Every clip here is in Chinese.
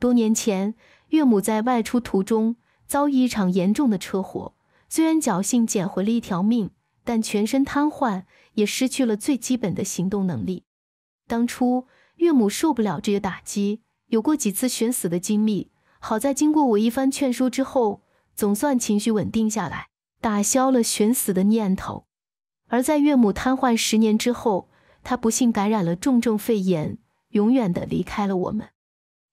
多年前，岳母在外出途中遭遇一场严重的车祸，虽然侥幸捡回了一条命，但全身瘫痪，也失去了最基本的行动能力。当初岳母受不了这个打击，有过几次寻死的经历。好在经过我一番劝说之后，总算情绪稳定下来，打消了寻死的念头。而在岳母瘫痪十年之后，他不幸感染了重症肺炎，永远的离开了我们。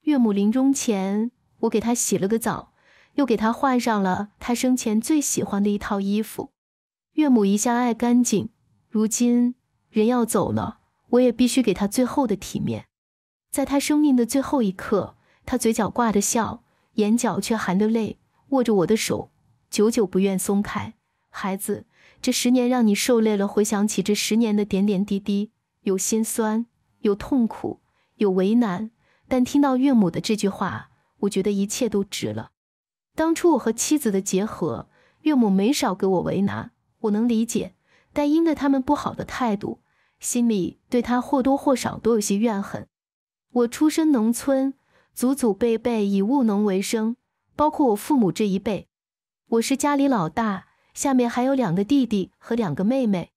岳母临终前，我给她洗了个澡，又给她换上了她生前最喜欢的一套衣服。岳母一向爱干净，如今人要走了，我也必须给她最后的体面。在她生命的最后一刻，她嘴角挂着笑，眼角却含着泪，握着我的手，久久不愿松开。孩子，这十年让你受累了。回想起这十年的点点滴滴，有心酸，有痛苦，有为难。但听到岳母的这句话，我觉得一切都值了。当初我和妻子的结合，岳母没少给我为难，我能理解。但因着他们不好的态度，心里对他或多或少都有些怨恨。我出身农村，祖祖辈辈以务农为生，包括我父母这一辈。我是家里老大，下面还有两个弟弟和两个妹妹。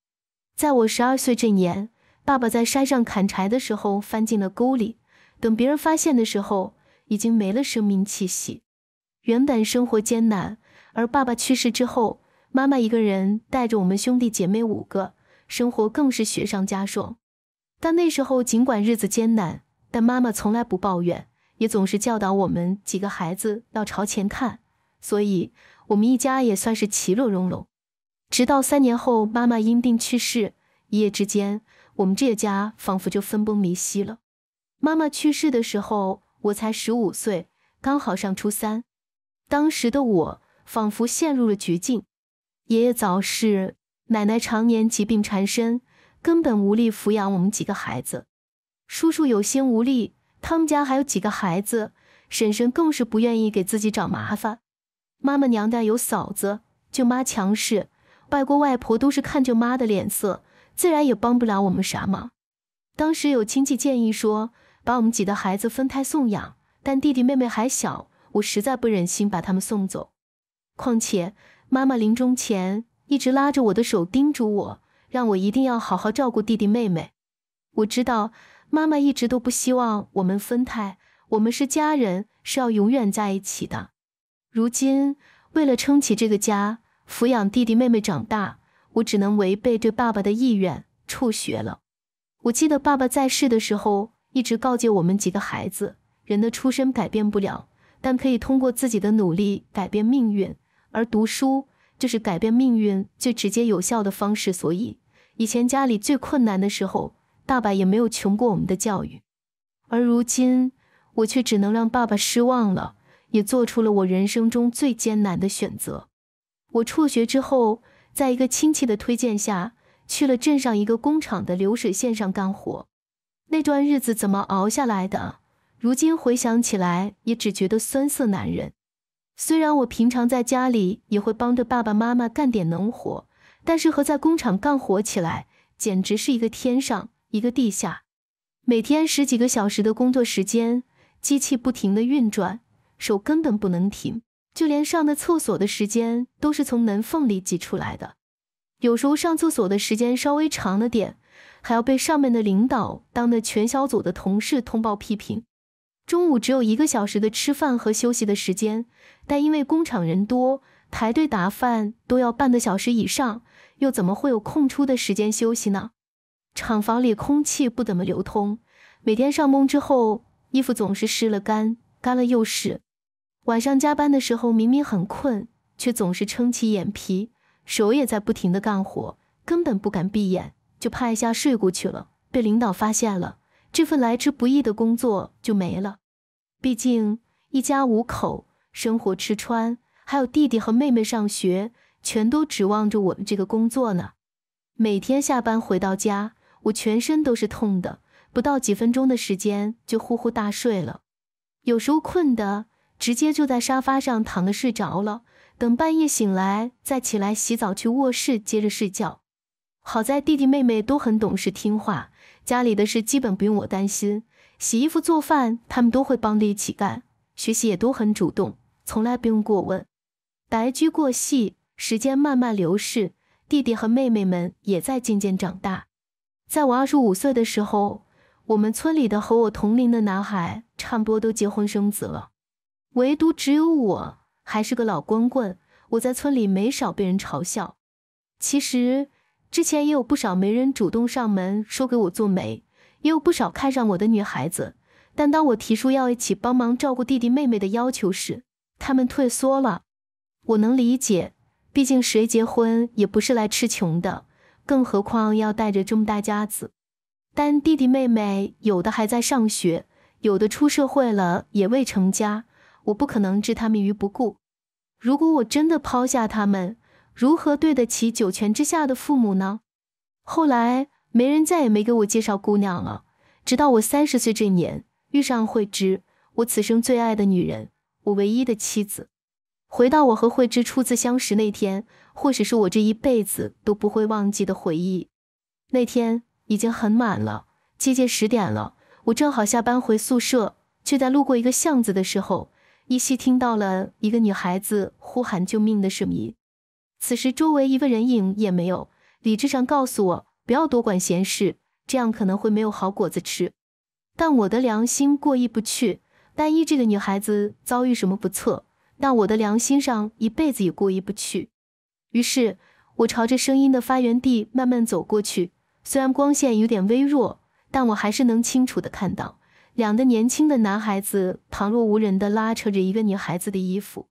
在我十二岁这年，爸爸在山上砍柴的时候翻进了沟里。等别人发现的时候，已经没了生命气息。原本生活艰难，而爸爸去世之后，妈妈一个人带着我们兄弟姐妹五个，生活更是雪上加霜。但那时候，尽管日子艰难，但妈妈从来不抱怨，也总是教导我们几个孩子要朝前看。所以，我们一家也算是其乐融融。直到三年后，妈妈因病去世，一夜之间，我们这家仿佛就分崩离析了。妈妈去世的时候，我才十五岁，刚好上初三。当时的我仿佛陷入了绝境。爷爷早逝，奶奶常年疾病缠身，根本无力抚养我们几个孩子。叔叔有心无力，他们家还有几个孩子。婶婶更是不愿意给自己找麻烦。妈妈娘家有嫂子，舅妈强势，外公外婆都是看舅妈的脸色，自然也帮不了我们啥忙。当时有亲戚建议说。把我们几个孩子分开送养，但弟弟妹妹还小，我实在不忍心把他们送走。况且妈妈临终前一直拉着我的手，叮嘱我，让我一定要好好照顾弟弟妹妹。我知道妈妈一直都不希望我们分开，我们是家人，是要永远在一起的。如今为了撑起这个家，抚养弟弟妹妹长大，我只能违背对爸爸的意愿，辍学了。我记得爸爸在世的时候。一直告诫我们几个孩子，人的出身改变不了，但可以通过自己的努力改变命运，而读书就是改变命运最直接有效的方式。所以，以前家里最困难的时候，爸爸也没有穷过我们的教育。而如今，我却只能让爸爸失望了，也做出了我人生中最艰难的选择。我辍学之后，在一个亲戚的推荐下，去了镇上一个工厂的流水线上干活。那段日子怎么熬下来的？如今回想起来，也只觉得酸涩难忍。虽然我平常在家里也会帮着爸爸妈妈干点农活，但是和在工厂干活起来，简直是一个天上一个地下。每天十几个小时的工作时间，机器不停的运转，手根本不能停，就连上的厕所的时间都是从门缝里挤出来的。有时候上厕所的时间稍微长了点。还要被上面的领导当的全小组的同事通报批评。中午只有一个小时的吃饭和休息的时间，但因为工厂人多，排队打饭都要半个小时以上，又怎么会有空出的时间休息呢？厂房里空气不怎么流通，每天上工之后，衣服总是湿了干，干了又湿。晚上加班的时候，明明很困，却总是撑起眼皮，手也在不停的干活，根本不敢闭眼。就怕一下睡过去了，被领导发现了，这份来之不易的工作就没了。毕竟一家五口生活吃穿，还有弟弟和妹妹上学，全都指望着我们这个工作呢。每天下班回到家，我全身都是痛的，不到几分钟的时间就呼呼大睡了。有时候困的直接就在沙发上躺着睡着了，等半夜醒来再起来洗澡，去卧室接着睡觉。好在弟弟妹妹都很懂事听话，家里的事基本不用我担心。洗衣服、做饭，他们都会帮着一起干。学习也都很主动，从来不用过问。白驹过隙，时间慢慢流逝，弟弟和妹妹们也在渐渐长大。在我二十五岁的时候，我们村里的和我同龄的男孩差不多都结婚生子了，唯独只有我还是个老光棍。我在村里没少被人嘲笑。其实。之前也有不少媒人主动上门说给我做媒，也有不少看上我的女孩子。但当我提出要一起帮忙照顾弟弟妹妹的要求时，他们退缩了。我能理解，毕竟谁结婚也不是来吃穷的，更何况要带着这么大家子。但弟弟妹妹有的还在上学，有的出社会了也未成家，我不可能置他们于不顾。如果我真的抛下他们，如何对得起九泉之下的父母呢？后来，媒人再也没给我介绍姑娘了。直到我三十岁这年，遇上慧芝，我此生最爱的女人，我唯一的妻子。回到我和慧芝初次相识那天，或许是我这一辈子都不会忘记的回忆。那天已经很晚了，接近十点了，我正好下班回宿舍，却在路过一个巷子的时候，依稀听到了一个女孩子呼喊救命的声音。此时周围一个人影也没有，理智上告诉我不要多管闲事，这样可能会没有好果子吃。但我的良心过意不去，万一这个女孩子遭遇什么不测，那我的良心上一辈子也过意不去。于是，我朝着声音的发源地慢慢走过去。虽然光线有点微弱，但我还是能清楚的看到，两个年轻的男孩子旁若无人的拉扯着一个女孩子的衣服，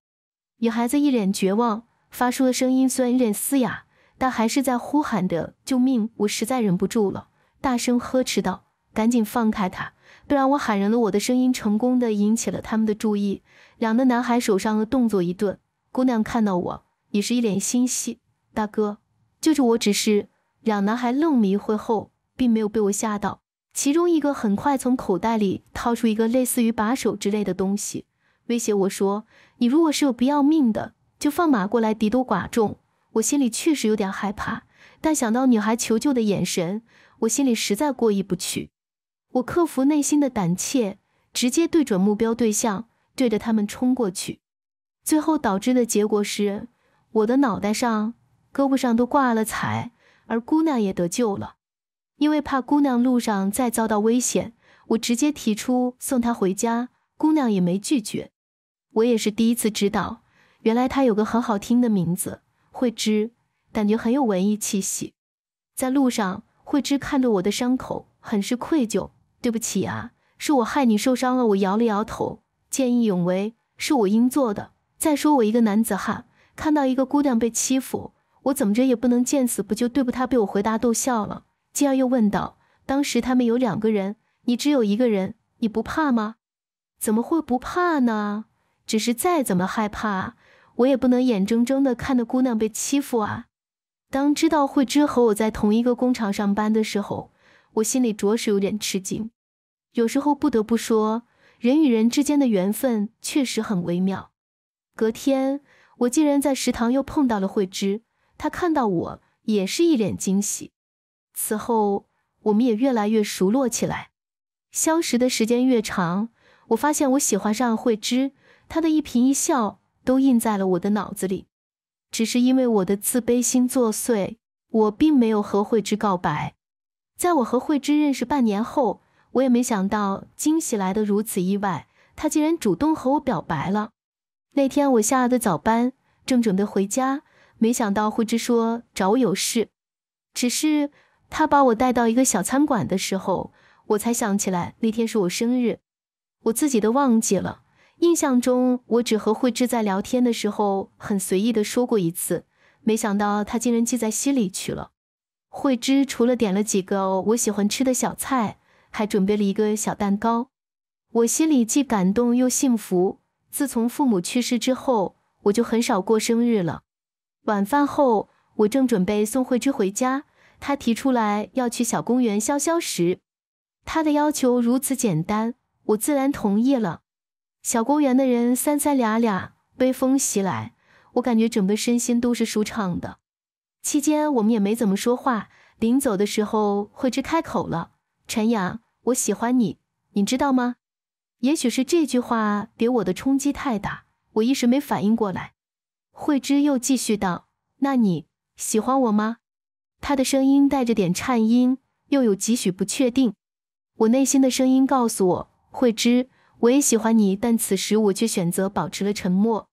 女孩子一脸绝望。发出的声音虽然有点嘶哑，但还是在呼喊着救命。我实在忍不住了，大声呵斥道：“赶紧放开他，不然我喊人了！”我的声音成功的引起了他们的注意。两个男孩手上的动作一顿，姑娘看到我，也是一脸欣喜。大哥，就是我，只是……两男孩愣了一会后，并没有被我吓到。其中一个很快从口袋里掏出一个类似于把手之类的东西，威胁我说：“你如果是有不要命的。”就放马过来，敌多寡众，我心里确实有点害怕，但想到女孩求救的眼神，我心里实在过意不去。我克服内心的胆怯，直接对准目标对象，对着他们冲过去。最后导致的结果是，我的脑袋上、胳膊上都挂了彩，而姑娘也得救了。因为怕姑娘路上再遭到危险，我直接提出送她回家，姑娘也没拒绝。我也是第一次知道。原来他有个很好听的名字，慧芝，感觉很有文艺气息。在路上，慧芝看着我的伤口，很是愧疚：“对不起啊，是我害你受伤了。”我摇了摇头：“见义勇为是我应做的。再说我一个男子汉，看到一个姑娘被欺负，我怎么着也不能见死不救，对不？”他被我回答逗笑了，继而又问道：“当时他们有两个人，你只有一个人，你不怕吗？怎么会不怕呢？只是再怎么害怕。”我也不能眼睁睁的看着姑娘被欺负啊！当知道慧芝和我在同一个工厂上班的时候，我心里着实有点吃惊。有时候不得不说，人与人之间的缘分确实很微妙。隔天，我竟然在食堂又碰到了慧芝，她看到我也是一脸惊喜。此后，我们也越来越熟络起来。相识的时间越长，我发现我喜欢上慧芝，她的一颦一笑。都印在了我的脑子里，只是因为我的自卑心作祟，我并没有和慧芝告白。在我和慧芝认识半年后，我也没想到惊喜来得如此意外，她竟然主动和我表白了。那天我下了早班，正准备回家，没想到慧芝说找我有事。只是她把我带到一个小餐馆的时候，我才想起来那天是我生日，我自己都忘记了。印象中，我只和慧芝在聊天的时候很随意的说过一次，没想到她竟然记在心里去了。慧芝除了点了几个我喜欢吃的小菜，还准备了一个小蛋糕。我心里既感动又幸福。自从父母去世之后，我就很少过生日了。晚饭后，我正准备送慧芝回家，她提出来要去小公园消消食。她的要求如此简单，我自然同意了。小公园的人三三俩俩，微风袭来，我感觉整个身心都是舒畅的。期间我们也没怎么说话。临走的时候，慧芝开口了：“陈雅，我喜欢你，你知道吗？”也许是这句话给我的冲击太大，我一时没反应过来。慧芝又继续道：“那你喜欢我吗？”她的声音带着点颤音，又有几许不确定。我内心的声音告诉我：“慧芝。”我也喜欢你，但此时我却选择保持了沉默。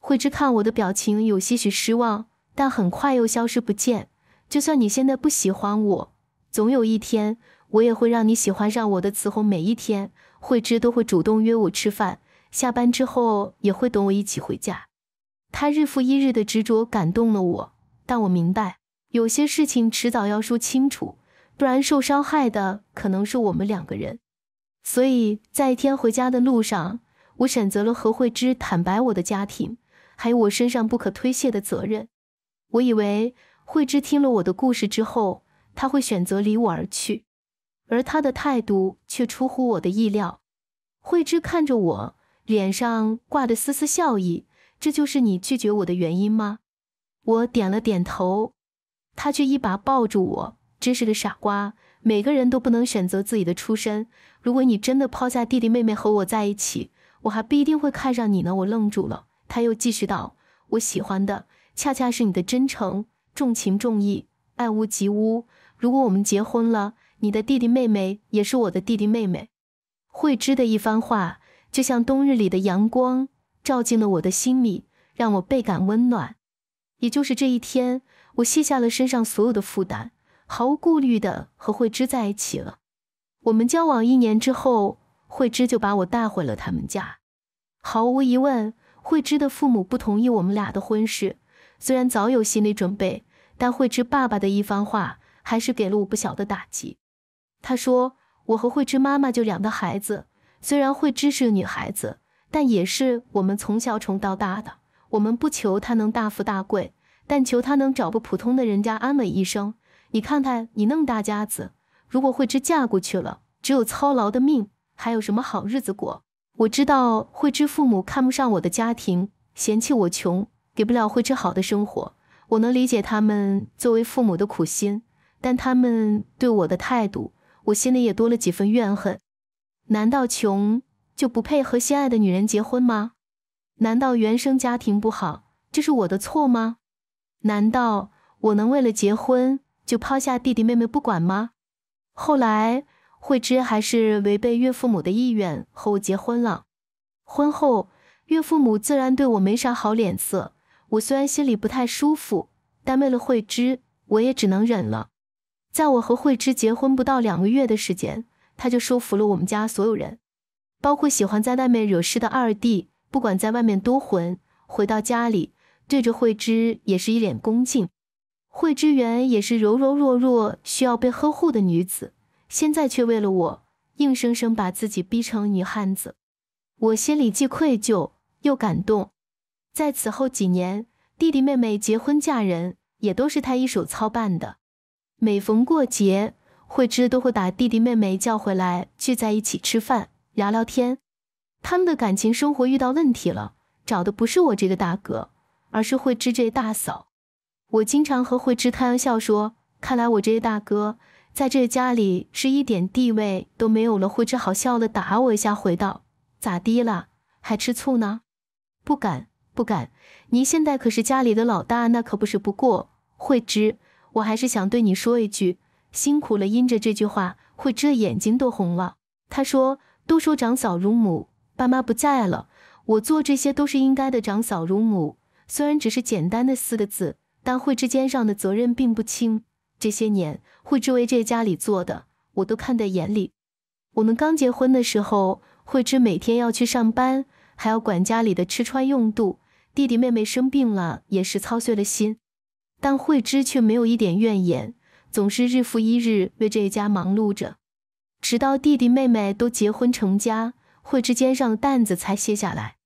慧芝看我的表情有些许失望，但很快又消失不见。就算你现在不喜欢我，总有一天我也会让你喜欢上我的。此后每一天，慧芝都会主动约我吃饭，下班之后也会等我一起回家。他日复一日的执着感动了我，但我明白有些事情迟早要说清楚，不然受伤害的可能是我们两个人。所以在一天回家的路上，我选择了和慧芝坦白我的家庭，还有我身上不可推卸的责任。我以为慧芝听了我的故事之后，他会选择离我而去，而他的态度却出乎我的意料。慧芝看着我，脸上挂着丝丝笑意。这就是你拒绝我的原因吗？我点了点头，他却一把抱住我。真是个傻瓜！每个人都不能选择自己的出身。如果你真的抛下弟弟妹妹和我在一起，我还不一定会看上你呢。我愣住了。他又继续道：“我喜欢的恰恰是你的真诚、重情重义、爱屋及乌。如果我们结婚了，你的弟弟妹妹也是我的弟弟妹妹。”慧芝的一番话就像冬日里的阳光，照进了我的心里，让我倍感温暖。也就是这一天，我卸下了身上所有的负担，毫无顾虑的和慧芝在一起了。我们交往一年之后，慧芝就把我带回了他们家。毫无疑问，慧芝的父母不同意我们俩的婚事。虽然早有心理准备，但慧芝爸爸的一番话还是给了我不小的打击。他说：“我和慧芝妈妈就两个孩子，虽然慧芝是个女孩子，但也是我们从小宠到大的。我们不求她能大富大贵，但求她能找个普通的人家安稳一生。你看看，你那么大家子。”如果慧芝嫁过去了，只有操劳的命，还有什么好日子过？我知道慧芝父母看不上我的家庭，嫌弃我穷，给不了慧芝好的生活。我能理解他们作为父母的苦心，但他们对我的态度，我心里也多了几分怨恨。难道穷就不配和心爱的女人结婚吗？难道原生家庭不好，这是我的错吗？难道我能为了结婚就抛下弟弟妹妹不管吗？后来，慧芝还是违背岳父母的意愿和我结婚了。婚后，岳父母自然对我没啥好脸色。我虽然心里不太舒服，但为了慧芝，我也只能忍了。在我和慧芝结婚不到两个月的时间，他就说服了我们家所有人，包括喜欢在外面惹事的二弟。不管在外面多混，回到家里对着慧芝也是一脸恭敬。慧之源也是柔柔弱弱、需要被呵护的女子，现在却为了我，硬生生把自己逼成女汉子。我心里既愧疚又感动。在此后几年，弟弟妹妹结婚嫁人，也都是他一手操办的。每逢过节，慧芝都会把弟弟妹妹叫回来，聚在一起吃饭、聊聊天。他们的感情生活遇到问题了，找的不是我这个大哥，而是慧芝这大嫂。我经常和慧芝开玩笑说：“看来我这些大哥在这家里是一点地位都没有了。”慧芝好笑的打我一下，回道：“咋的了？还吃醋呢？不敢，不敢。您现在可是家里的老大，那可不是。”不过，慧芝，我还是想对你说一句：“辛苦了。”因着这句话，慧芝眼睛都红了。她说：“都说长嫂如母，爸妈不在了，我做这些都是应该的。长嫂如母，虽然只是简单的四个字。”但慧芝肩上的责任并不轻。这些年，慧芝为这家里做的，我都看在眼里。我们刚结婚的时候，慧芝每天要去上班，还要管家里的吃穿用度。弟弟妹妹生病了，也是操碎了心。但慧芝却没有一点怨言，总是日复一日为这家忙碌着。直到弟弟妹妹都结婚成家，慧芝肩上的担子才卸下来。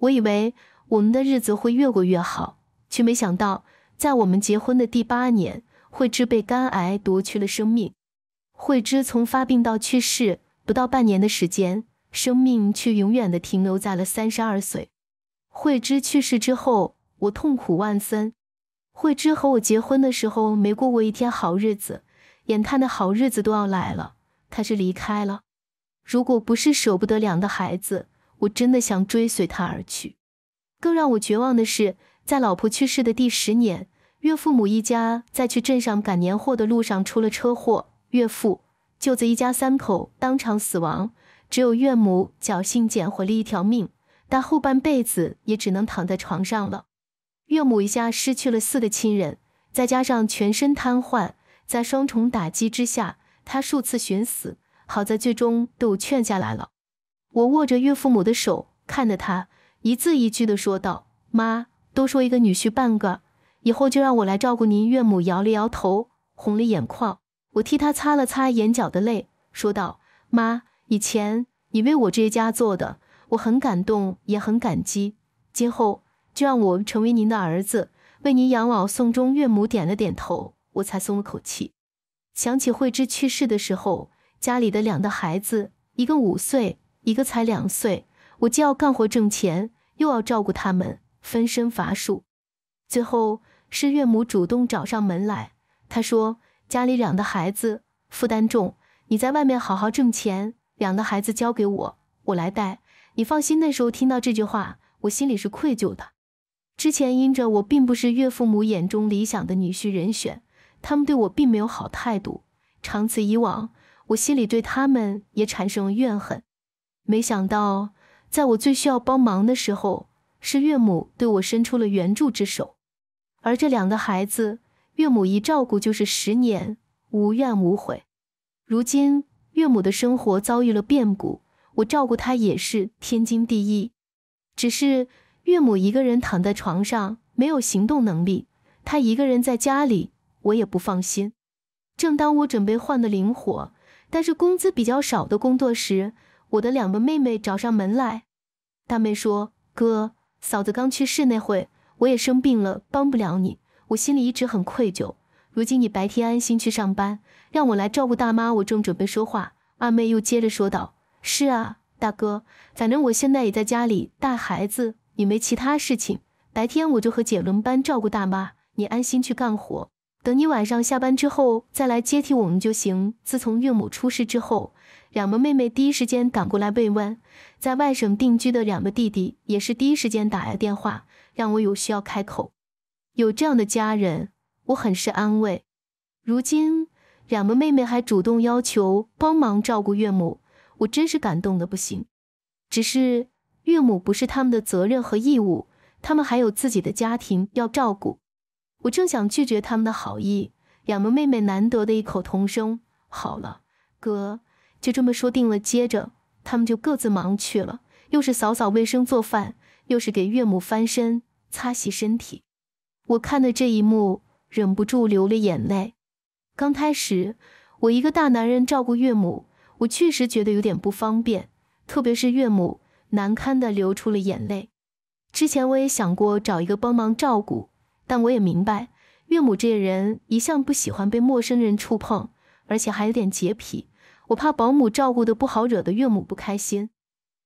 我以为我们的日子会越过越好，却没想到。在我们结婚的第八年，慧芝被肝癌夺去了生命。慧芝从发病到去世不到半年的时间，生命却永远的停留在了三十二岁。慧芝去世之后，我痛苦万分。慧芝和我结婚的时候没过过一天好日子，眼看的好日子都要来了，她却离开了。如果不是舍不得两个孩子，我真的想追随她而去。更让我绝望的是，在老婆去世的第十年。岳父母一家在去镇上赶年货的路上出了车祸，岳父、舅子一家三口当场死亡，只有岳母侥幸捡回了一条命，但后半辈子也只能躺在床上了。岳母一家失去了四个亲人，再加上全身瘫痪，在双重打击之下，他数次寻死，好在最终都劝下来了。我握着岳父母的手，看着他，一字一句地说道：“妈，都说一个女婿半个。”以后就让我来照顾您，岳母摇了摇头，红了眼眶。我替她擦了擦眼角的泪，说道：“妈，以前你为我这家做的，我很感动，也很感激。今后就让我成为您的儿子，为您养老送终。”岳母点了点头，我才松了口气。想起慧芝去世的时候，家里的两个孩子，一个五岁，一个才两岁，我既要干活挣钱，又要照顾他们，分身乏术。最后。是岳母主动找上门来，她说：“家里两个孩子负担重，你在外面好好挣钱，两个孩子交给我，我来带。”你放心。那时候听到这句话，我心里是愧疚的。之前因着我并不是岳父母眼中理想的女婿人选，他们对我并没有好态度，长此以往，我心里对他们也产生了怨恨。没想到，在我最需要帮忙的时候，是岳母对我伸出了援助之手。而这两个孩子，岳母一照顾就是十年，无怨无悔。如今岳母的生活遭遇了变故，我照顾她也是天经地义。只是岳母一个人躺在床上，没有行动能力，她一个人在家里，我也不放心。正当我准备换的灵活，但是工资比较少的工作时，我的两个妹妹找上门来。大妹说：“哥，嫂子刚去世那会。”我也生病了，帮不了你，我心里一直很愧疚。如今你白天安心去上班，让我来照顾大妈。我正准备说话，二妹又接着说道：“是啊，大哥，反正我现在也在家里带孩子，也没其他事情。白天我就和姐轮班照顾大妈，你安心去干活。等你晚上下班之后再来接替我们就行。”自从岳母出事之后，两个妹妹第一时间赶过来慰问，在外省定居的两个弟弟也是第一时间打来电话。让我有需要开口，有这样的家人，我很是安慰。如今两个妹妹还主动要求帮忙照顾岳母，我真是感动的不行。只是岳母不是他们的责任和义务，他们还有自己的家庭要照顾。我正想拒绝他们的好意，两个妹妹难得的一口同声：“好了，哥，就这么说定了。”接着他们就各自忙去了，又是扫扫卫生、做饭，又是给岳母翻身。擦洗身体，我看的这一幕，忍不住流了眼泪。刚开始，我一个大男人照顾岳母，我确实觉得有点不方便，特别是岳母难堪的流出了眼泪。之前我也想过找一个帮忙照顾，但我也明白岳母这人一向不喜欢被陌生人触碰，而且还有点洁癖，我怕保姆照顾的不好，惹得岳母不开心，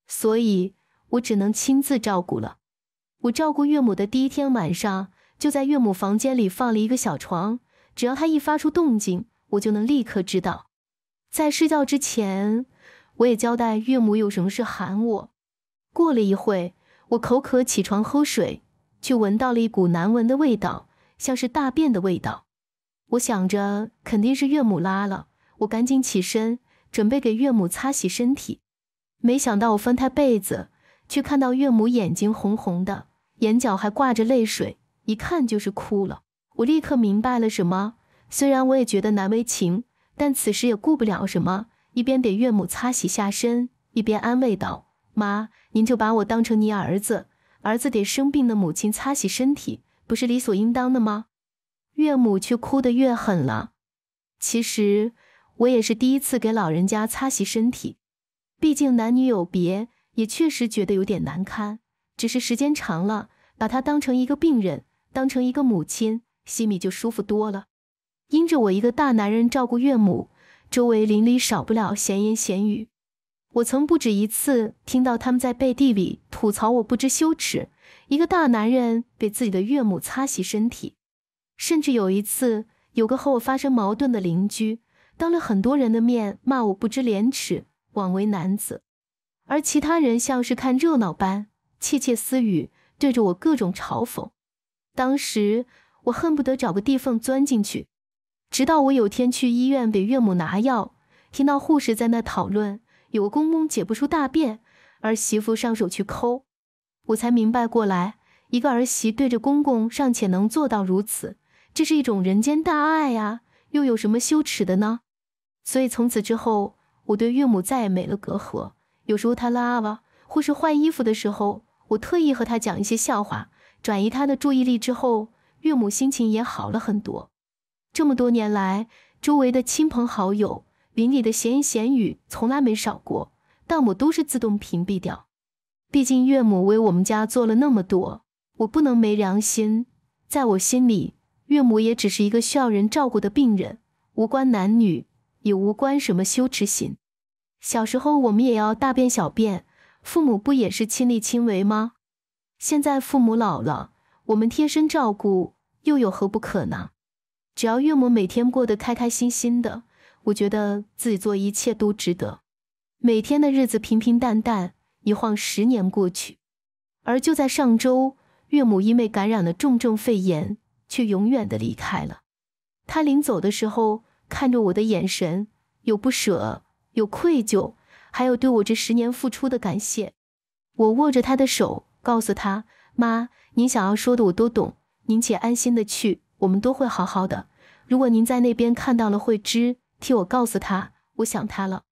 所以我只能亲自照顾了。我照顾岳母的第一天晚上，就在岳母房间里放了一个小床，只要她一发出动静，我就能立刻知道。在睡觉之前，我也交代岳母有什么事喊我。过了一会，我口渴起床喝水，却闻到了一股难闻的味道，像是大便的味道。我想着肯定是岳母拉了，我赶紧起身准备给岳母擦洗身体，没想到我翻开被子，却看到岳母眼睛红红的。眼角还挂着泪水，一看就是哭了。我立刻明白了什么。虽然我也觉得难为情，但此时也顾不了什么，一边给岳母擦洗下身，一边安慰道：“妈，您就把我当成您儿子，儿子给生病的母亲擦洗身体，不是理所应当的吗？”岳母却哭得越狠了。其实我也是第一次给老人家擦洗身体，毕竟男女有别，也确实觉得有点难堪。只是时间长了，把她当成一个病人，当成一个母亲，心里就舒服多了。因着我一个大男人照顾岳母，周围邻里少不了闲言闲语。我曾不止一次听到他们在背地里吐槽我不知羞耻，一个大男人被自己的岳母擦洗身体。甚至有一次，有个和我发生矛盾的邻居，当了很多人的面骂我不知廉耻，枉为男子。而其他人像是看热闹般。窃窃私语，对着我各种嘲讽。当时我恨不得找个地缝钻进去。直到我有天去医院给岳母拿药，听到护士在那讨论有个公公解不出大便，儿媳妇上手去抠，我才明白过来，一个儿媳对着公公尚且能做到如此，这是一种人间大爱啊！又有什么羞耻的呢？所以从此之后，我对岳母再也没了隔阂。有时候她拉了，或是换衣服的时候。我特意和他讲一些笑话，转移他的注意力之后，岳母心情也好了很多。这么多年来，周围的亲朋好友、邻里的闲言闲语从来没少过，但我都是自动屏蔽掉。毕竟岳母为我们家做了那么多，我不能没良心。在我心里，岳母也只是一个需要人照顾的病人，无关男女，也无关什么羞耻心。小时候，我们也要大便小便。父母不也是亲力亲为吗？现在父母老了，我们贴身照顾又有何不可呢？只要岳母每天过得开开心心的，我觉得自己做一切都值得。每天的日子平平淡淡，一晃十年过去。而就在上周，岳母因为感染了重症肺炎，却永远的离开了。她临走的时候，看着我的眼神有不舍，有愧疚。还有对我这十年付出的感谢，我握着他的手，告诉他：“妈，您想要说的我都懂，您且安心的去，我们都会好好的。如果您在那边看到了慧芝，替我告诉他，我想他了。”